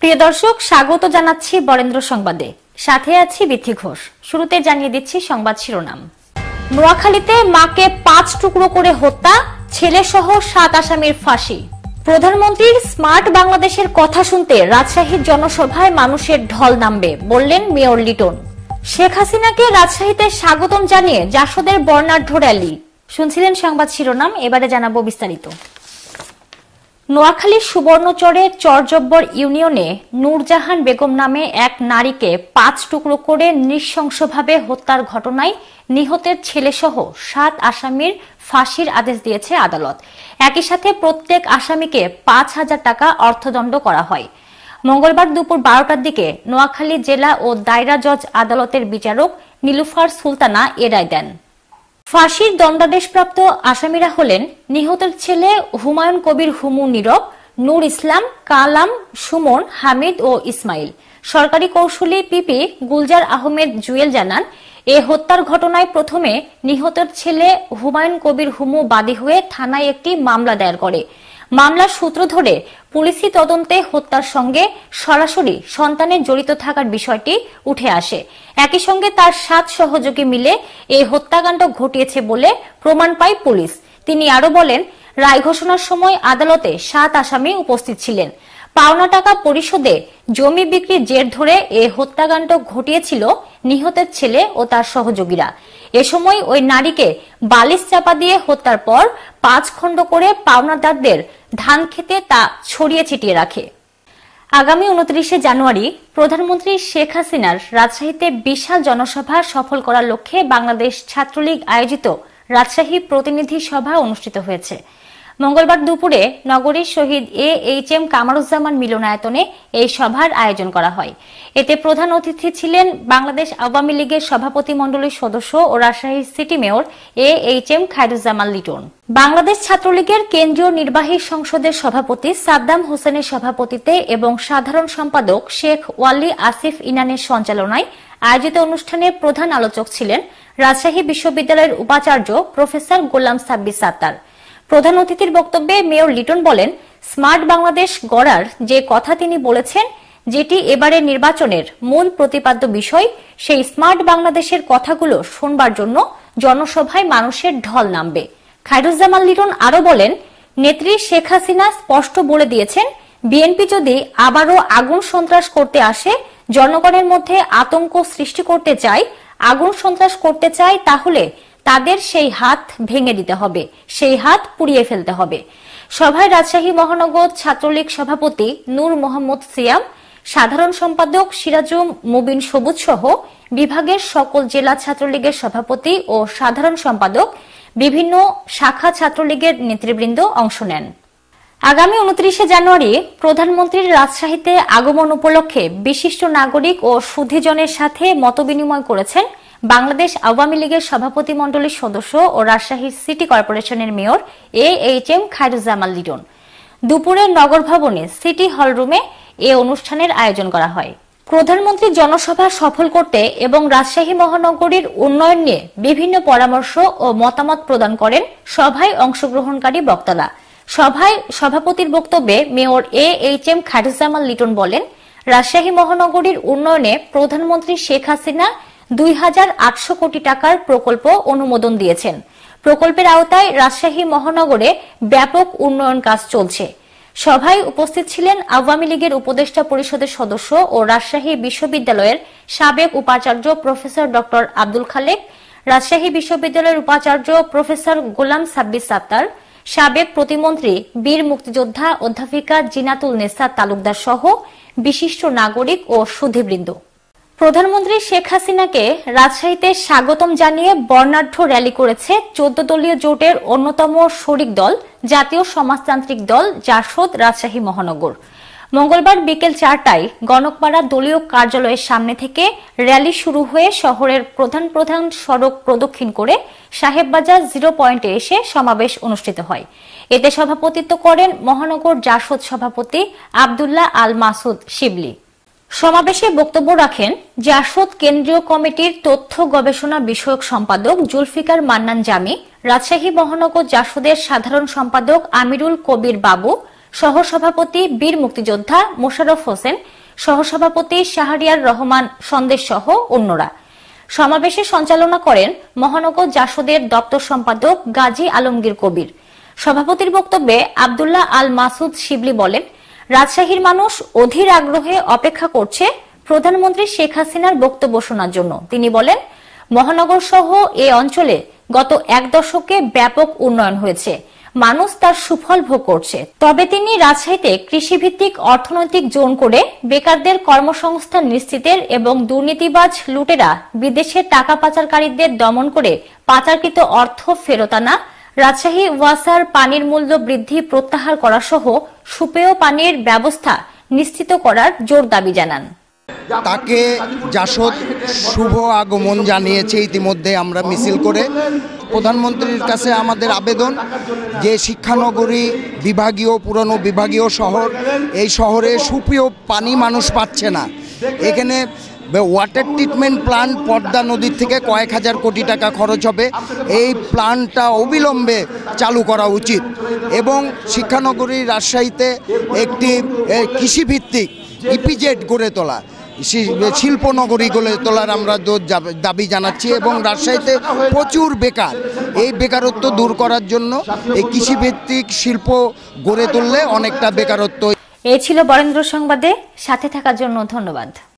প্রিয় দর্শক স্বাগত জানাচ্ছি বরেন্দ্র সংবাদে সাথে আছি বিথি ঘোষ শুরুতে জানিয়ে দিচ্ছি সংবাদ শিরোনাম নোয়াখালীতে মাকে পাঁচ টুকরো করে হত্যা ছেলে সহ সাত আসামির ফাঁসি প্রধানমন্ত্রীর স্মার্ট বাংলাদেশের কথা শুনতে রাজশাহীর জনসভায় মানুষের ঢল নামবে বললেন মেয়র লিটন শেখ হাসিনাকে রাজশাহীতে স্বাগতম জানিয়ে জাসদের বর্ণাঢ্য র্যালি শুনছিলেন সংবাদ শিরোনাম এবারে জানাবো বিস্তারিত নোয়াখালীর সুবর্ণচরে চরজব্বর ইউনিয়নে নূরজাহান বেগম নামে এক নারীকে পাঁচ টুকরো করে নৃশংসভাবে হত্যার ঘটনায় নিহতের ছেলেসহ সাত আসামির ফাঁসির আদেশ দিয়েছে আদালত একই সাথে প্রত্যেক আসামিকে পাঁচ হাজার টাকা অর্থদণ্ড করা হয় মঙ্গলবার দুপুর বারোটার দিকে নোয়াখালী জেলা ও দায়রা জজ আদালতের বিচারক নীলুফার সুলতানা এ রায় দেন ফাঁসির দণ্ডাদেশপ্রাপ্ত আসামিরা হলেন নিহতের ছেলে হুমায়ুন কবির হুমু নীরব নূর ইসলাম কালাম সুমন হামিদ ও ইসমাইল সরকারি কৌশলী পিপি গুলজার আহমেদ জুয়েল জানান এ হত্যার ঘটনায় প্রথমে নিহতের ছেলে হুমায়ুন কবির হুমু বাদী হয়ে থানায় একটি মামলা দায়ের করে মামলার সূত্র ধরে পুলিশি তদন্তে হত্যার সঙ্গে সরাসরি সন্তানের জড়িত থাকার বিষয়টি উঠে আসে একই সঙ্গে তার সাত সহযোগী মিলে এই হত্যাকাণ্ড ঘটিয়েছে বলে প্রমাণ পায় পুলিশ তিনি আরো বলেন রায় ঘোষণার সময় আদালতে সাত আসামি উপস্থিত ছিলেন পাওনা টাকা পরিশোধে জমি বিক্রির জের ধরে এ হত্যাকাণ্ড ঘটিয়েছিল নিহতের ছেলে ও তার সহযোগীরা এ সময় ওই নারীকে বালিশ চাপা দিয়ে হত্যার পর পাঁচ খণ্ড করে পাওনাদারদের ধান খেতে তা ছড়িয়ে ছিটিয়ে রাখে আগামী উনত্রিশে জানুয়ারি প্রধানমন্ত্রী শেখ হাসিনার রাজশাহীতে বিশাল জনসভা সফল করার লক্ষ্যে বাংলাদেশ ছাত্রলীগ আয়োজিত রাজশাহী প্রতিনিধি সভা অনুষ্ঠিত হয়েছে মঙ্গলবার দুপুরে নগরীর শহীদ এ এইচ এম কামারুজ্জামান মিলনায়তনে এই সভার আয়োজন করা হয় এতে প্রধান অতিথি ছিলেন বাংলাদেশ আওয়ামী লীগের সভাপতি মণ্ডলীর সদস্য ও Rajshahi city mayor A H M Khairuzzaman Liton Bangladesh ছাত্রলীগের কেন্দ্রীয় নির্বাহী সংসদের সভাপতি সাদ্দাম হোসেনের সভাপতিতে এবং সাধারণ সম্পাদক শেখ ওয়ালি আসিফ ইনানের সঞ্চালনায় আয়োজিত অনুষ্ঠানে প্রধান আলোচক ছিলেন রাজশাহী বিশ্ববিদ্যালয়ের উপাচার্য প্রফেসর গোলাম সাব্বি সাত্তার প্রধান অতিথির বক্তব্যে মেয়র লিটন বলেন স্মার্ট বাংলাদেশ গড়ার যে কথা তিনি বলেছেন যেটি এবারে নির্বাচনের মূল প্রতিপাদ্য বিষয় সেই স্মার্ট বাংলাদেশের কথাগুলো শোনবার জন্য জনসভায় মানুষের ঢল নামবে খায়রুজ্জামান লিটন আরো বলেন নেত্রী শেখ হাসিনা স্পষ্ট বলে দিয়েছেন বিএনপি যদি আবারও আগুন সন্ত্রাস করতে আসে জনগণের মধ্যে আতঙ্ক সৃষ্টি করতে চায় আগুন সন্ত্রাস করতে চায় তাহলে তাদের সেই হাত ভেঙে দিতে হবে সেই হাত পুড়িয়ে ফেলতে হবে সভায় রাজশাহী মহানগর ছাত্রলীগ সভাপতি নূর মোহাম্মদ সিয়াম সাধারণ সম্পাদক সিরাজুম মুবিন সবুজ সহ বিভাগের সকল জেলা ছাত্রলীগের সভাপতি ও সাধারণ সম্পাদক বিভিন্ন শাখা ছাত্রলীগের নেতৃবৃন্দ অংশ নেন আগামী উনত্রিশে জানুয়ারি প্রধানমন্ত্রীর রাজশাহীতে আগমন উপলক্ষে বিশিষ্ট নাগরিক ও সুধিজনের সাথে মতবিনিময় করেছেন বাংলাদেশ আওয়ামী লীগের সভাপতি মণ্ডলীর সদস্য ও রাজশাহীর সিটি কর্পোরেশনের mayor A H M Khairuzzaman Liton দুপুরে নগর ভবনে সিটি হল রুমে এ অনুষ্ঠানের আয়োজন করা হয় প্রধানমন্ত্রী জনসভা সফল করতে এবং রাজশাহী মহানগরীর উন্নয়ন নিয়ে বিভিন্ন পরামর্শ ও মতামত প্রদান করেন সভায় অংশগ্রহণকারী বক্তারা সভায় সভাপতির বক্তব্যে mayor A H M Khairuzzaman Liton বলেন রাজশাহী মহানগরীর উন্নয়নে প্রধানমন্ত্রী শেখ হাসিনা দুই হাজার আটশো কোটি টাকার প্রকল্প অনুমোদন দিয়েছেন প্রকল্পের আওতায় রাজশাহী মহানগরে ব্যাপক উন্নয়ন কাজ চলছে সভায় উপস্থিত ছিলেন আওয়ামী লীগের উপদেষ্টা পরিষদের সদস্য ও রাজশাহী বিশ্ববিদ্যালয়ের সাবেক উপাচার্য প্রফেসর ডক্টর আব্দুল খালেক রাজশাহী বিশ্ববিদ্যালয়ের উপাচার্য প্রফেসর গোলাম সাব্বির সাত্তার সাবেক প্রতিমন্ত্রী বীর মুক্তিযোদ্ধা অধ্যাপিকা জিনাতুল নেসা তালুকদার সহ বিশিষ্ট নাগরিক ও সুধীবৃন্দ প্রধানমন্ত্রী শেখ হাসিনাকে রাজশাহীতে স্বাগতম জানিয়ে বর্ণাঢ্য র্যালি করেছে চোদ্দ দলীয় জোটের অন্যতম শরিক দল জাতীয় সমাজতান্ত্রিক দল জাসদ রাজশাহী মহানগর মঙ্গলবার বিকেল চারটায় গণকপাড়া দলীয় কার্যালয়ের সামনে থেকে র্যালি শুরু হয়ে শহরের প্রধান প্রধান সড়ক প্রদক্ষিণ করে সাহেববাজার জিরো পয়েন্টে এসে সমাবেশ অনুষ্ঠিত হয় এতে সভাপতিত্ব করেন মহানগর জাসদ সভাপতি আবদুল্লাহ আল মাসুদ শিবলি সমাবেশে বক্তব্য রাখেন জাসদ কেন্দ্রীয় কমিটির তথ্য গবেষণা বিষয়ক সম্পাদক জুলফিকার মান্নান জামি রাজশাহী মহানগর জাসদের সাধারণ সম্পাদক আমিরুল কবির বাবু সহসভাপতি বীর মুক্তিযোদ্ধা মোশারফ হোসেন সহসভাপতি শাহরিয়ার রহমান সন্দেশ সহ অন্যরা সমাবেশে সঞ্চালনা করেন মহানগর জাসদের দপ্তর সম্পাদক গাজী আলমগীর কবির সভাপতির বক্তব্যে আবদুল্লাহ আল মাসুদ শিবলি বলেন রাজশাহীর মানুষ অধীর আগ্রহে অপেক্ষা করছে প্রধানমন্ত্রী শেখ হাসিনার বক্তব্য শোনার জন্য তিনি বলেন মহানগর সহ এ অঞ্চলে গত এক দশকে ব্যাপক উন্নয়ন হয়েছে মানুষ তার সুফল ভোগ করছে তবে তিনি রাজশাহীতে কৃষিভিত্তিক অর্থনৈতিক জোন করে বেকারদের কর্মসংস্থান নিশ্চিতের এবং দুর্নীতিবাজ লুটেরা বিদেশে টাকা পাচারকারীদের দমন করে পাচারকৃত অর্থ ফেরত আনা রাজশাহী ওয়াসার পানির মূল্য বৃদ্ধি প্রত্যাহার করা সহ সুপেয় পানির ব্যবস্থা নিশ্চিত করার জোর দাবি জানান তাকে জাসদ শুভ আগমন জানিয়েছে ইতিমধ্যে আমরা মিছিল করে প্রধানমন্ত্রীর কাছে আমাদের আবেদন যে শিক্ষানগরী বিভাগীয় পুরনো বিভাগীয় শহর এই শহরে সুপেয় পানি মানুষ পাচ্ছে না এখানে ওয়াটার ট্রিটমেন্ট প্লান্ট পদ্মা নদীর থেকে কয়েক হাজার কোটি টাকা খরচ হবে এই প্ল্যান্টটা অবিলম্বে চালু করা উচিত এবং শিক্ষানগরী রাজশাহীতে একটি কৃষিভিত্তিক ইপিজেড গড়ে তোলা শিল্পনগরী গড়ে তোলার আমরা দাবি জানাচ্ছি এবং রাজশাহীতে প্রচুর বেকার এই বেকারত্ব দূর করার জন্য এই কৃষিভিত্তিক শিল্প গড়ে তুললে অনেকটা বেকারত্ব এ ছিল বরেন্দ্র সংবাদে সাথে থাকার জন্য ধন্যবাদ